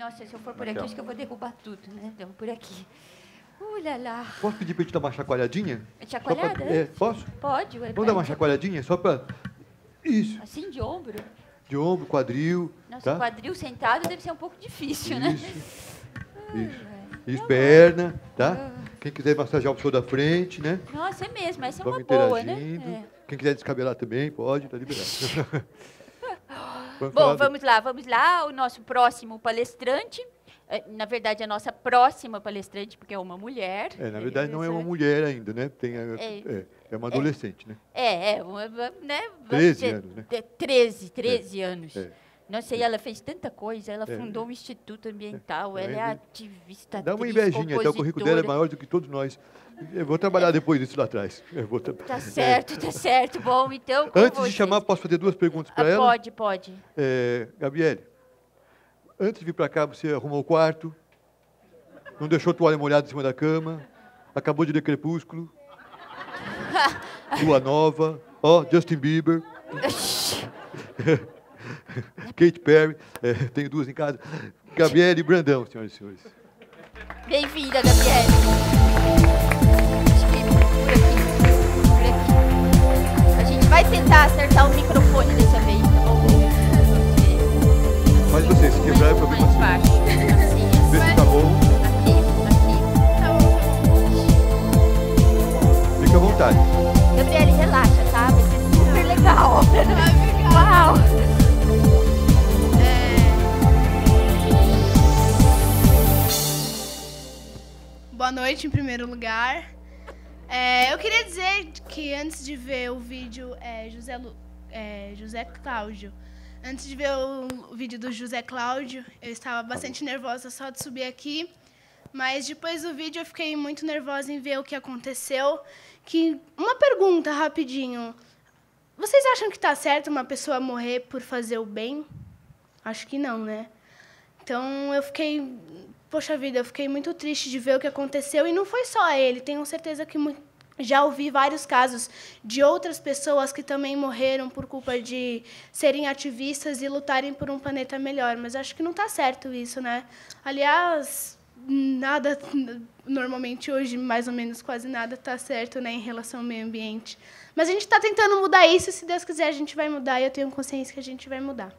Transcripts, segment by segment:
Nossa, se eu for por aqui, acho que eu vou derrubar tudo, né? Então, por aqui. Olha uh, lá. Posso pedir para a gente dar uma chacoalhadinha? É chacoalhada? Pra, é, posso? Pode. Ué, Vamos dar uma chacoalhadinha só para... Isso. Assim, de ombro? De ombro, quadril. Nossa, tá? quadril sentado deve ser um pouco difícil, né? Isso. Isso. Isso, é perna, tá? Quem quiser massagear o show da frente, né? Nossa, é mesmo. Essa é uma boa, né? É. Quem quiser descabelar também, pode, tá liberado. Bom, vamos lá, vamos lá. O nosso próximo palestrante. Eh, na verdade, a nossa próxima palestrante, porque é uma mulher. É, na verdade, não é uma mulher ainda, né? Tem a, é, é, é, uma adolescente, né? É, é. Uma, né? 13 ter, anos, né? 13, 13 é, anos. É. Não sei, é. ela fez tanta coisa. Ela fundou é. um instituto ambiental, ela é ativista, Dá uma invejinha, até o currículo dela é maior do que todos nós. Eu vou trabalhar depois disso lá atrás. Eu vou tra... Tá certo, é. tá certo. Bom, então. Antes vocês? de chamar, posso fazer duas perguntas para ah, ela? Pode, pode. É, Gabriele, antes de vir para cá, você arrumou o quarto, não deixou toalha molhada em cima da cama, acabou de ler Crepúsculo, Lua Nova, ó, oh, Justin Bieber. Kate Perry, é, tenho duas em casa. Gabriele Brandão, senhoras e senhores. Bem-vinda, Gabriele. Vai tentar acertar o microfone dessa vez, tá bom? Mas você, se quebrar é problema seu. Mais baixo. Assim, assim. Vê se tá bom. Aqui, aqui. Tá bom. Fica à vontade. Tá Gabriele, relaxa, tá? Vai ser é super legal. Uau! É... Boa noite, em primeiro lugar. É, eu queria dizer que antes de ver o vídeo é, José, Lu, é, José Cláudio, antes de ver o, o vídeo do José Cláudio, eu estava bastante nervosa só de subir aqui. Mas depois do vídeo eu fiquei muito nervosa em ver o que aconteceu. Que uma pergunta rapidinho. Vocês acham que está certo uma pessoa morrer por fazer o bem? Acho que não, né? Então eu fiquei Poxa vida, eu fiquei muito triste de ver o que aconteceu e não foi só ele. Tenho certeza que já ouvi vários casos de outras pessoas que também morreram por culpa de serem ativistas e lutarem por um planeta melhor, mas acho que não está certo isso, né? Aliás, nada normalmente hoje mais ou menos quase nada está certo né em relação ao meio ambiente mas a gente está tentando mudar isso se Deus quiser a gente vai mudar e eu tenho consciência que a gente vai mudar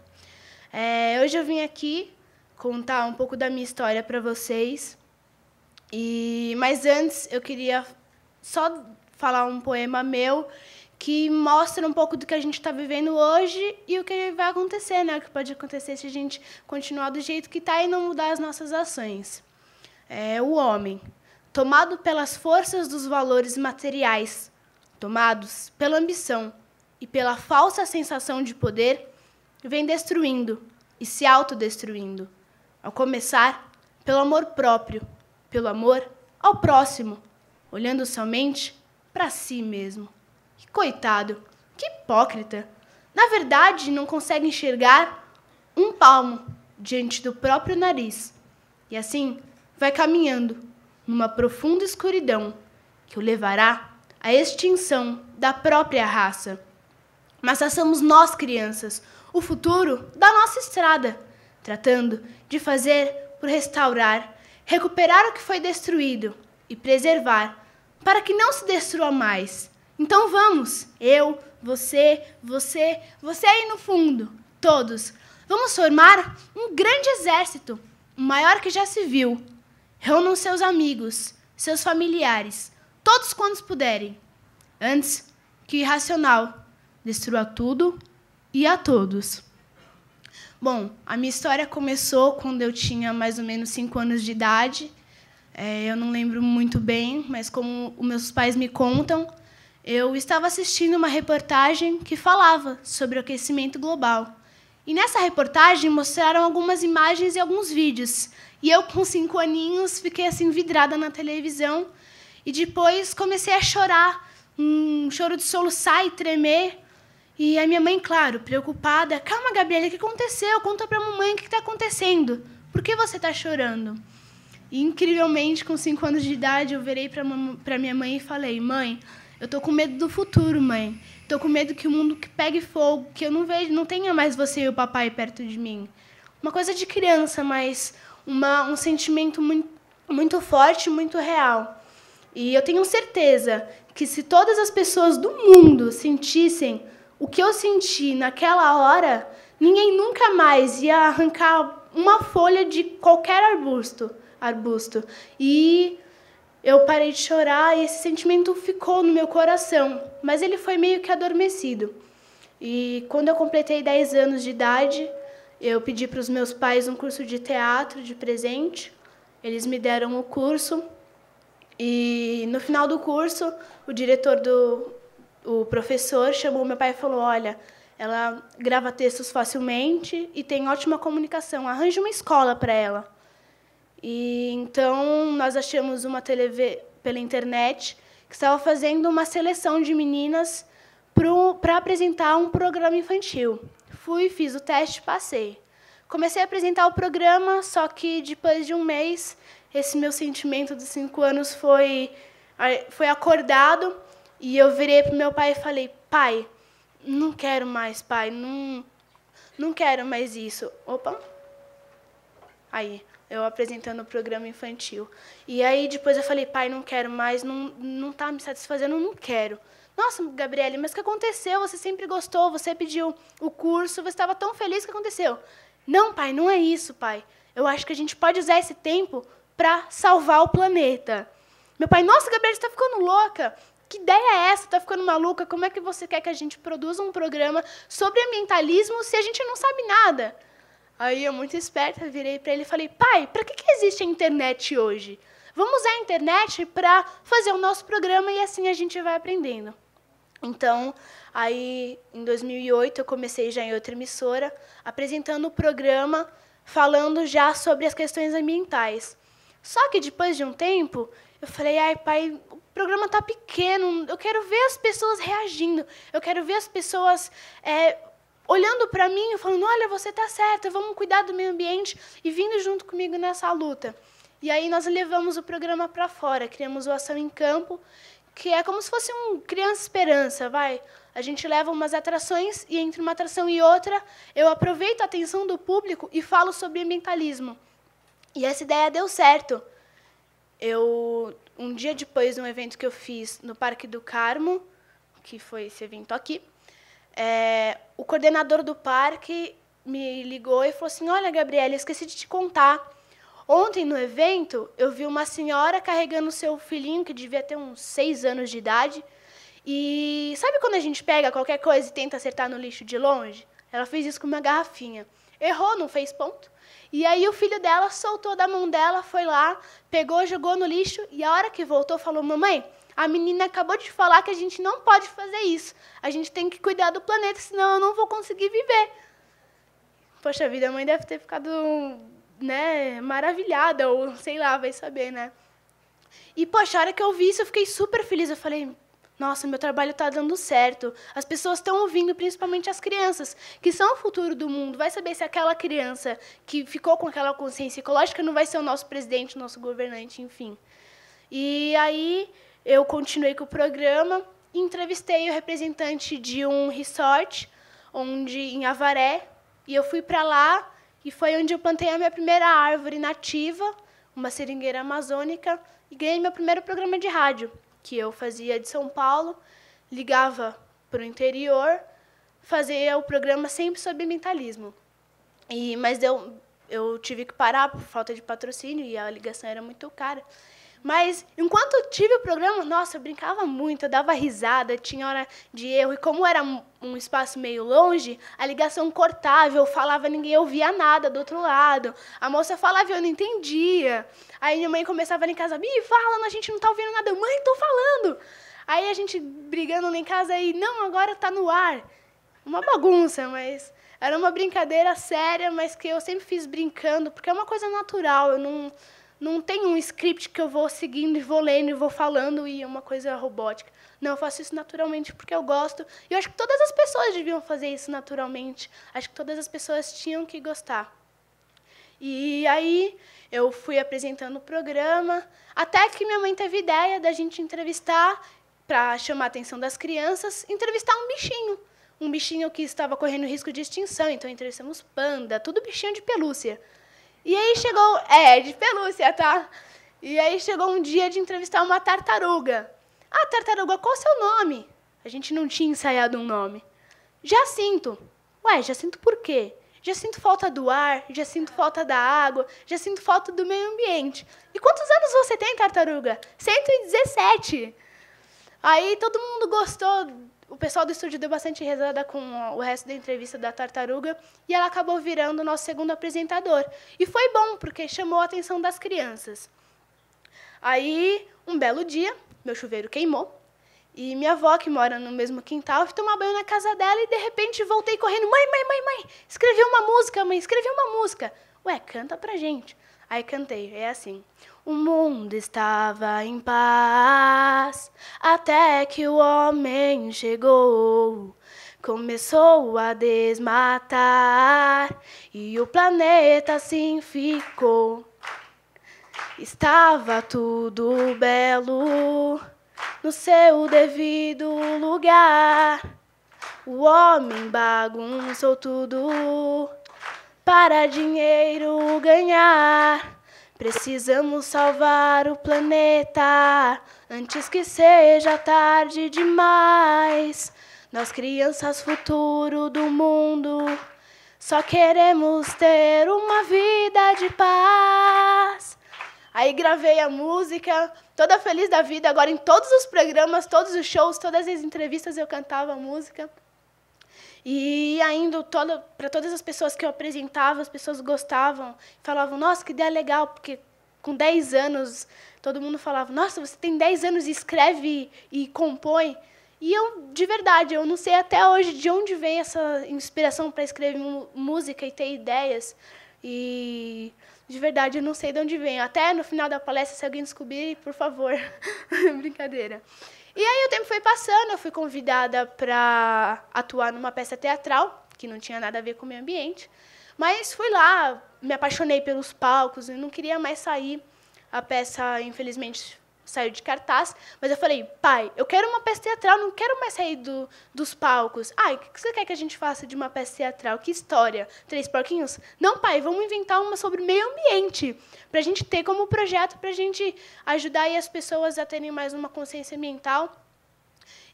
é, hoje eu vim aqui contar um pouco da minha história para vocês. E mas antes eu queria só falar um poema meu que mostra um pouco do que a gente está vivendo hoje e o que vai acontecer, né? O que pode acontecer se a gente continuar do jeito que está e não mudar as nossas ações. É o homem, tomado pelas forças dos valores materiais, tomados pela ambição e pela falsa sensação de poder, vem destruindo e se autodestruindo ao começar pelo amor próprio, pelo amor ao próximo, olhando somente para si mesmo. Que coitado, que hipócrita! Na verdade, não consegue enxergar um palmo diante do próprio nariz. E assim vai caminhando numa profunda escuridão que o levará à extinção da própria raça. Mas façamos nós, crianças, o futuro da nossa estrada tratando de fazer por restaurar, recuperar o que foi destruído e preservar, para que não se destrua mais. Então vamos, eu, você, você, você aí no fundo, todos, vamos formar um grande exército, o maior que já se viu. Reunam seus amigos, seus familiares, todos quantos puderem, antes que o irracional destrua tudo e a todos. Bom, a minha história começou quando eu tinha mais ou menos cinco anos de idade. É, eu não lembro muito bem, mas como os meus pais me contam, eu estava assistindo uma reportagem que falava sobre o aquecimento global. E nessa reportagem mostraram algumas imagens e alguns vídeos. E eu, com cinco aninhos, fiquei assim vidrada na televisão. E depois comecei a chorar, um choro de soluçar e tremer, e a minha mãe, claro, preocupada, calma, Gabriela, o que aconteceu? Conta pra mamãe o que está acontecendo. Por que você está chorando? E, incrivelmente, com cinco anos de idade, eu virei pra, pra minha mãe e falei, mãe, eu tô com medo do futuro, mãe. Tô com medo que o mundo pegue fogo, que eu não veja, não tenha mais você e o papai perto de mim. Uma coisa de criança, mas uma, um sentimento muito, muito forte, muito real. E eu tenho certeza que se todas as pessoas do mundo sentissem o que eu senti naquela hora, ninguém nunca mais ia arrancar uma folha de qualquer arbusto. arbusto. E eu parei de chorar e esse sentimento ficou no meu coração, mas ele foi meio que adormecido. E quando eu completei 10 anos de idade, eu pedi para os meus pais um curso de teatro de presente. Eles me deram o curso. E no final do curso, o diretor do, o professor chamou meu pai e falou: Olha, ela grava textos facilmente e tem ótima comunicação, arranja uma escola para ela. E então nós achamos uma TV pela internet que estava fazendo uma seleção de meninas para apresentar um programa infantil. Fui, fiz o teste, passei. Comecei a apresentar o programa, só que depois de um mês, esse meu sentimento dos cinco anos foi, foi acordado e eu virei pro meu pai e falei: "Pai, não quero mais, pai, não não quero mais isso". Opa. Aí, eu apresentando o programa infantil. E aí depois eu falei: "Pai, não quero mais, não não tá me satisfazendo, não quero". Nossa, Gabriele, mas o que aconteceu? Você sempre gostou, você pediu o curso, você estava tão feliz que aconteceu. Não, pai, não é isso, pai. Eu acho que a gente pode usar esse tempo para salvar o planeta. Meu pai, nossa, Gabriele, você está ficando louca. Que ideia é essa? Tá ficando maluca? Como é que você quer que a gente produza um programa sobre ambientalismo se a gente não sabe nada? Aí eu, muito esperta, virei para ele e falei: pai, para que, que existe a internet hoje? Vamos usar a internet para fazer o nosso programa e assim a gente vai aprendendo. Então, aí em 2008 eu comecei já em outra emissora, apresentando o programa, falando já sobre as questões ambientais. Só que depois de um tempo, eu falei: ai, pai, o programa tá pequeno, eu quero ver as pessoas reagindo, eu quero ver as pessoas é, olhando para mim e falando: olha, você tá certa, vamos cuidar do meio ambiente e vindo junto comigo nessa luta. E aí nós levamos o programa para fora, criamos o Ação em Campo, que é como se fosse um Criança Esperança, vai. A gente leva umas atrações e entre uma atração e outra, eu aproveito a atenção do público e falo sobre ambientalismo. E essa ideia deu certo. Eu um dia depois de um evento que eu fiz no Parque do Carmo, que foi esse evento aqui, é, o coordenador do parque me ligou e falou assim: Olha, Gabriela, esqueci de te contar. Ontem no evento, eu vi uma senhora carregando seu filhinho, que devia ter uns seis anos de idade. E sabe quando a gente pega qualquer coisa e tenta acertar no lixo de longe? Ela fez isso com uma garrafinha. Errou, não fez ponto. E aí o filho dela soltou da mão dela, foi lá, pegou, jogou no lixo e a hora que voltou falou: "Mamãe, a menina acabou de falar que a gente não pode fazer isso. A gente tem que cuidar do planeta, senão eu não vou conseguir viver." Poxa vida, a mãe deve ter ficado, né, maravilhada ou sei lá, vai saber, né? E poxa, a hora que eu vi isso, eu fiquei super feliz. Eu falei: nossa, meu trabalho está dando certo. As pessoas estão ouvindo, principalmente as crianças, que são o futuro do mundo. Vai saber se aquela criança que ficou com aquela consciência ecológica não vai ser o nosso presidente, o nosso governante, enfim. E aí eu continuei com o programa entrevistei o representante de um resort onde em Avaré, e eu fui para lá e foi onde eu plantei a minha primeira árvore nativa, uma seringueira amazônica, e ganhei meu primeiro programa de rádio que eu fazia de São Paulo, ligava para o interior, fazia o programa sempre sobre mentalismo. E, mas eu, eu tive que parar por falta de patrocínio e a ligação era muito cara. Mas enquanto tive o programa, nossa, eu brincava muito, eu dava risada, tinha hora de erro. E como era um espaço meio longe, a ligação cortava, eu falava, ninguém ouvia nada do outro lado. A moça falava e eu não entendia. Aí minha mãe começava lá em casa, me fala, a gente não tá ouvindo nada. Mãe, tô falando! Aí a gente brigando lá em casa e, não, agora tá no ar. Uma bagunça, mas era uma brincadeira séria, mas que eu sempre fiz brincando, porque é uma coisa natural, eu não não tem um script que eu vou seguindo e vou lendo e vou falando e é uma coisa robótica. Não, eu faço isso naturalmente porque eu gosto. E eu acho que todas as pessoas deviam fazer isso naturalmente. Acho que todas as pessoas tinham que gostar. E aí eu fui apresentando o programa, até que minha mãe teve ideia da gente entrevistar, para chamar a atenção das crianças, entrevistar um bichinho. Um bichinho que estava correndo risco de extinção, então entrevistamos panda, tudo bichinho de pelúcia. E aí chegou. É, de pelúcia, tá? E aí chegou um dia de entrevistar uma tartaruga. Ah, tartaruga, qual o seu nome? A gente não tinha ensaiado um nome. Jacinto. Ué, sinto por quê? Já sinto falta do ar, já sinto falta da água, já sinto falta do meio ambiente. E quantos anos você tem, tartaruga? 117. Aí todo mundo gostou o pessoal do estúdio deu bastante risada com o resto da entrevista da tartaruga e ela acabou virando o nosso segundo apresentador. E foi bom, porque chamou a atenção das crianças. Aí, um belo dia, meu chuveiro queimou e minha avó, que mora no mesmo quintal, fui tomar banho na casa dela e de repente voltei correndo: Mãe, mãe, mãe, mãe, escrevi uma música, mãe, escrevi uma música. Ué, canta pra gente. Aí cantei, é assim. O mundo estava em paz até que o homem chegou. Começou a desmatar e o planeta assim ficou. Estava tudo belo no seu devido lugar. O homem bagunçou tudo para dinheiro ganhar. Precisamos salvar o planeta antes que seja tarde demais. Nós, crianças, futuro do mundo, só queremos ter uma vida de paz. Aí gravei a música, toda feliz da vida, agora em todos os programas, todos os shows, todas as entrevistas eu cantava a música. E ainda todo, para todas as pessoas que eu apresentava, as pessoas gostavam, falavam: "Nossa, que ideia legal", porque com 10 anos todo mundo falava: "Nossa, você tem 10 anos e escreve e compõe". E eu, de verdade, eu não sei até hoje de onde vem essa inspiração para escrever música e ter ideias. E de verdade, eu não sei de onde vem. Até no final da palestra, se alguém descobrir, por favor. Brincadeira. E aí o tempo foi passando, eu fui convidada para atuar numa peça teatral, que não tinha nada a ver com o meio ambiente. Mas fui lá, me apaixonei pelos palcos, e não queria mais sair. A peça, infelizmente, saiu de cartaz, mas eu falei, pai, eu quero uma peça teatral, não quero mais sair do, dos palcos. Ai, o que você quer que a gente faça de uma peça teatral? Que história? Três porquinhos? Não, pai, vamos inventar uma sobre meio ambiente, para a gente ter como projeto, para a gente ajudar as pessoas a terem mais uma consciência ambiental.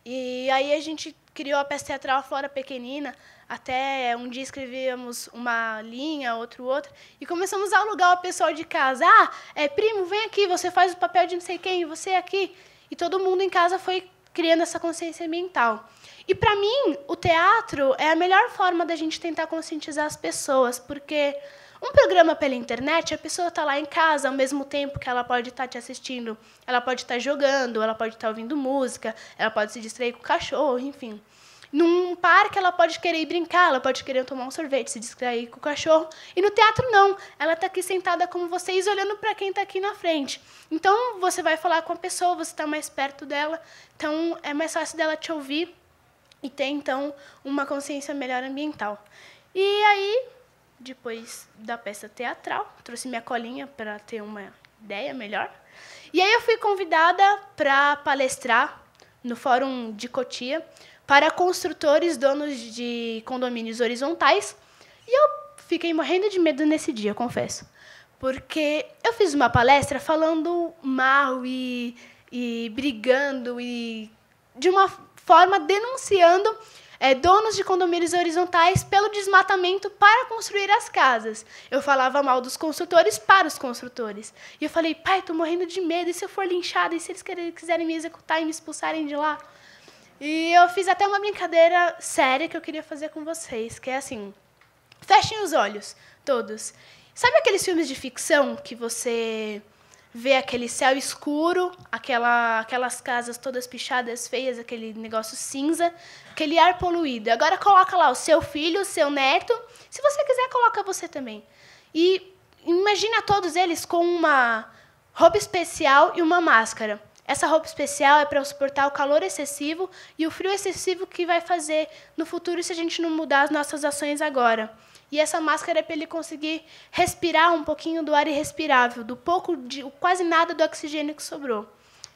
E aí a gente criou a peça teatral Flora Pequenina. Até um dia escrevíamos uma linha, outro, outra. E começamos a alugar o pessoal de casa. Ah, é, primo, vem aqui, você faz o papel de não sei quem, você é aqui. E todo mundo em casa foi criando essa consciência ambiental. E, para mim, o teatro é a melhor forma da gente tentar conscientizar as pessoas, porque um programa pela internet, a pessoa está lá em casa ao mesmo tempo que ela pode estar tá te assistindo, ela pode estar tá jogando, ela pode estar tá ouvindo música, ela pode se distrair com o cachorro, enfim. Num parque, ela pode querer brincar, ela pode querer tomar um sorvete, se distrair com o cachorro. E no teatro, não. Ela está aqui sentada como vocês, olhando para quem está aqui na frente. Então, você vai falar com a pessoa, você está mais perto dela. Então, é mais fácil dela te ouvir e ter, então, uma consciência melhor ambiental. E aí, depois da peça teatral. Trouxe minha colinha para ter uma ideia melhor. E aí eu fui convidada para palestrar no Fórum de Cotia para construtores donos de condomínios horizontais. E eu fiquei morrendo de medo nesse dia, confesso. Porque eu fiz uma palestra falando mal e, e brigando e de uma forma denunciando é, donos de condomínios horizontais pelo desmatamento para construir as casas. Eu falava mal dos construtores para os construtores. E eu falei, pai, estou morrendo de medo, e se eu for linchada, e se eles quiserem me executar e me expulsarem de lá? E eu fiz até uma brincadeira séria que eu queria fazer com vocês, que é assim, fechem os olhos, todos. Sabe aqueles filmes de ficção que você ver aquele céu escuro, aquela, aquelas casas todas pichadas, feias, aquele negócio cinza, aquele ar poluído. Agora coloca lá o seu filho, o seu neto. Se você quiser, coloca você também. E imagina todos eles com uma roupa especial e uma máscara. Essa roupa especial é para suportar o calor excessivo e o frio excessivo que vai fazer no futuro se a gente não mudar as nossas ações agora. E essa máscara é para ele conseguir respirar um pouquinho do ar irrespirável, do pouco de quase nada do oxigênio que sobrou.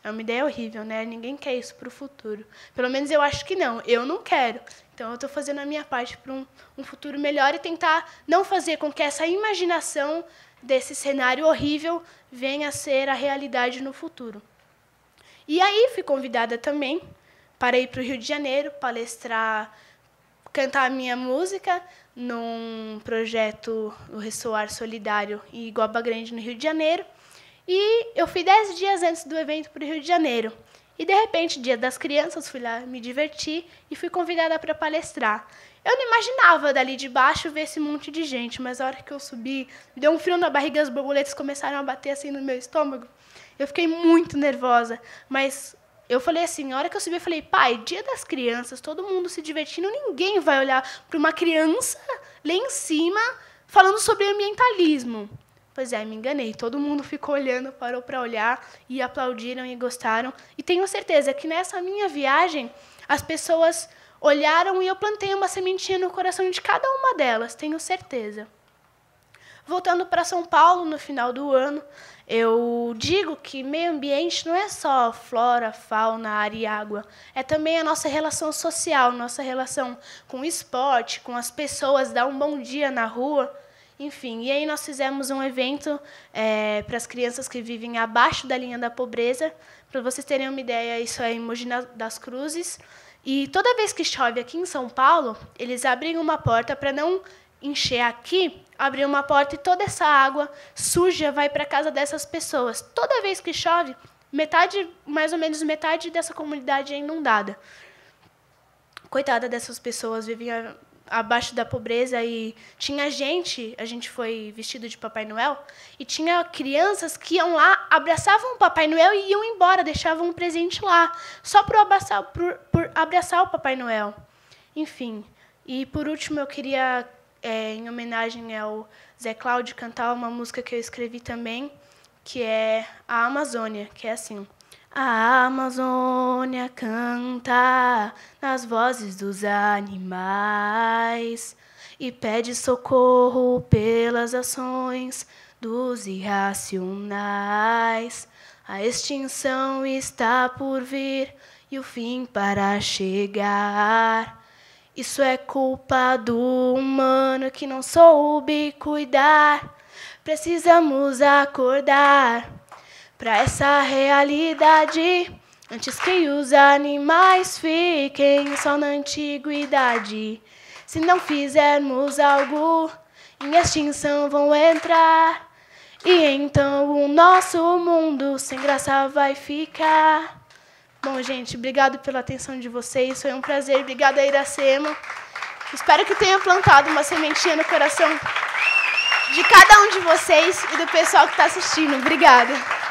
É uma ideia horrível, né? Ninguém quer isso para o futuro. Pelo menos eu acho que não. Eu não quero. Então eu estou fazendo a minha parte para um, um futuro melhor e tentar não fazer com que essa imaginação desse cenário horrível venha a ser a realidade no futuro. E aí fui convidada também para ir para o Rio de Janeiro palestrar, cantar a minha música num projeto do Ressoar Solidário em Iguaba Grande, no Rio de Janeiro. E eu fui dez dias antes do evento para o Rio de Janeiro. E de repente, dia das crianças, fui lá me divertir e fui convidada para palestrar. Eu não imaginava dali de baixo ver esse monte de gente, mas a hora que eu subi, deu um frio na barriga, as borboletas começaram a bater assim no meu estômago. Eu fiquei muito nervosa, mas eu falei assim, na hora que eu subi, eu falei, pai, dia das crianças, todo mundo se divertindo, ninguém vai olhar para uma criança lá em cima falando sobre ambientalismo. Pois é, me enganei. Todo mundo ficou olhando, parou para olhar e aplaudiram e gostaram. E tenho certeza que nessa minha viagem, as pessoas olharam e eu plantei uma sementinha no coração de cada uma delas, tenho certeza. Voltando para São Paulo no final do ano, eu digo que meio ambiente não é só flora, fauna, ar e água, é também a nossa relação social, nossa relação com o esporte, com as pessoas, dar um bom dia na rua, enfim. E aí nós fizemos um evento é, para as crianças que vivem abaixo da linha da pobreza, para vocês terem uma ideia, isso é em Mogi das Cruzes. E toda vez que chove aqui em São Paulo, eles abrem uma porta para não encher aqui, abrir uma porta e toda essa água suja vai para a casa dessas pessoas. Toda vez que chove, metade, mais ou menos metade dessa comunidade é inundada. Coitada dessas pessoas, viviam abaixo da pobreza e tinha gente, a gente foi vestido de Papai Noel, e tinha crianças que iam lá, abraçavam o Papai Noel e iam embora, deixavam um presente lá, só por abraçar, por, por abraçar o Papai Noel. Enfim, e por último eu queria é, em homenagem ao Zé Cláudio, cantar uma música que eu escrevi também, que é A Amazônia, que é assim. A Amazônia canta nas vozes dos animais e pede socorro pelas ações dos irracionais. A extinção está por vir e o fim para chegar. Isso é culpa do humano que não soube cuidar. Precisamos acordar para essa realidade antes que os animais fiquem só na antiguidade. Se não fizermos algo, em extinção vão entrar. E então o nosso mundo sem graça vai ficar. Bom, gente, obrigado pela atenção de vocês. Foi um prazer. Obrigada, Iracema. Espero que tenha plantado uma sementinha no coração de cada um de vocês e do pessoal que está assistindo. Obrigada.